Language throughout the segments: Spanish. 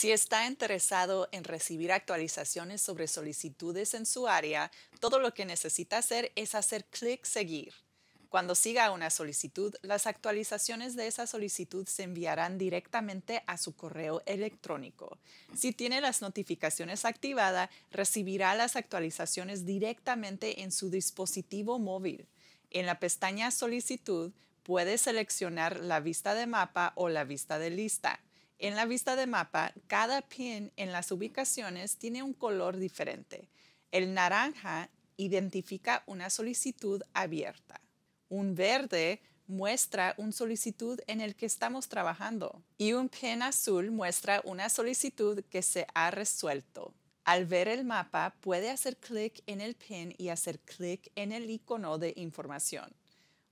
Si está interesado en recibir actualizaciones sobre solicitudes en su área, todo lo que necesita hacer es hacer clic Seguir. Cuando siga una solicitud, las actualizaciones de esa solicitud se enviarán directamente a su correo electrónico. Si tiene las notificaciones activadas, recibirá las actualizaciones directamente en su dispositivo móvil. En la pestaña Solicitud, puede seleccionar la vista de mapa o la vista de lista en la vista de mapa, cada pin en las ubicaciones tiene un color diferente. El naranja identifica una solicitud abierta. Un verde muestra una solicitud en el que estamos trabajando y un pin azul muestra una solicitud que se ha resuelto. Al ver el mapa, puede hacer clic en el pin y hacer clic en el icono de información.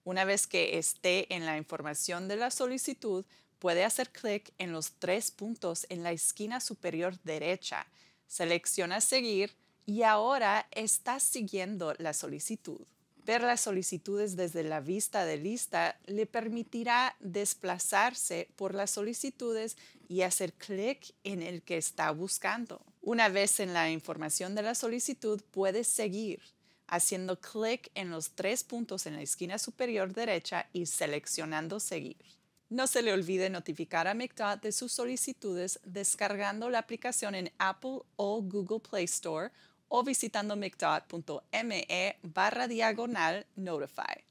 Una vez que esté en la información de la solicitud, puede hacer clic en los tres puntos en la esquina superior derecha. Selecciona Seguir y ahora está siguiendo la solicitud. Ver las solicitudes desde la vista de lista le permitirá desplazarse por las solicitudes y hacer clic en el que está buscando. Una vez en la información de la solicitud, puede seguir haciendo clic en los tres puntos en la esquina superior derecha y seleccionando Seguir. No se le olvide notificar a MCDOT de sus solicitudes descargando la aplicación en Apple o Google Play Store o visitando mcdot.me barra diagonal notify.